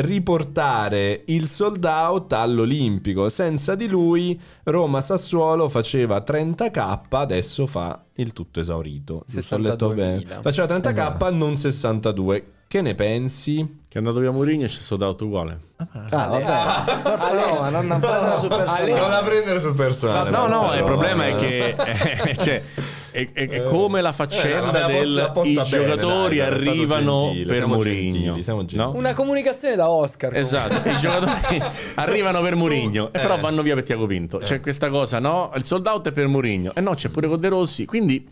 riportare il sold out all'Olimpico. Senza di lui Roma Sassuolo faceva 30k, adesso fa il tutto esaurito. Se letto bene. Faceva 30k, esatto. Eh. non 62. Che ne pensi? Che è andato via Mourinho e c'è sold out uguale. Ah, ah vabbè. Ah, Forza Roma, non, non prendere sul personale. Non la prendere sul personale. No, no, il problema è che... Eh, cioè, è, è, è eh, come la faccenda eh, no, la posta, i bene, giocatori dai, arrivano gentile, per Mourinho. No? Una comunicazione da Oscar. Esatto, i giocatori arrivano per Mourinho, eh. però vanno via per Tiago Pinto. C'è eh. questa cosa, no? Il sold out è per Mourinho. E no, c'è pure con De Rossi. Quindi,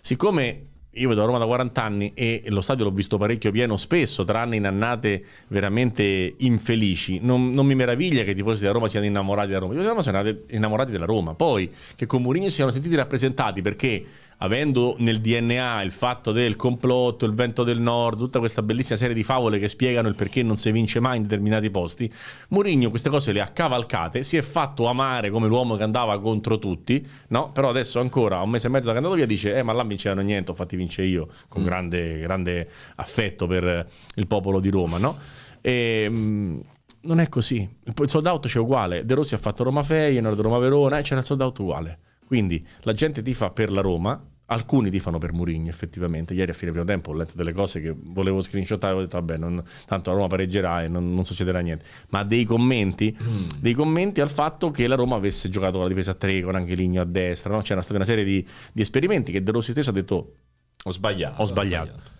siccome io vedo Roma da 40 anni e lo stadio l'ho visto parecchio pieno spesso, tranne in annate veramente infelici. Non, non mi meraviglia che i tifosi della Roma siano innamorati della Roma. I tifosi innamorati della Roma. Poi che con Mourinho si siano sentiti rappresentati perché avendo nel DNA il fatto del complotto, il vento del nord, tutta questa bellissima serie di favole che spiegano il perché non si vince mai in determinati posti, Mourinho queste cose le ha cavalcate, si è fatto amare come l'uomo che andava contro tutti, no? Però adesso ancora, un mese e mezzo da che è andato via, dice, eh ma là vincevano niente, ho fatti vincere io, con mm. grande, grande, affetto per il popolo di Roma, no? E... Ehm, Mh, non è così. Il sold out c'è uguale. De Rossi ha fatto Roma Feyenoord, Roma Verona, e eh, c'era il sold out uguale. Quindi la gente tifa per la Roma, alcuni tifano per Murigno effettivamente. Ieri a fine primo tempo ho letto delle cose che volevo screenshotare, ho detto vabbè, non, tanto la Roma pareggerà e non, non succederà niente. Ma dei commenti, mm. dei commenti al fatto che la Roma avesse giocato con la difesa a tre, con anche Ligno a destra, no? c'era stata una serie di, di, esperimenti che De Rossi stesso ha detto ho sbagliato. Ho sbagliato. Ho sbagliato.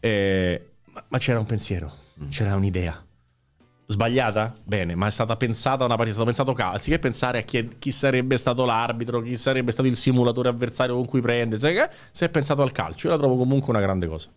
Eh, ma, ma c'era un pensiero, mm. c'era un'idea Sbagliata? Bene, ma è stata pensata una partita, è stato pensato calcio. Anziché pensare a chi, è, chi, sarebbe stato l'arbitro, chi sarebbe stato il simulatore avversario con cui prende, se eh, è pensato al calcio. Io la trovo comunque una grande cosa.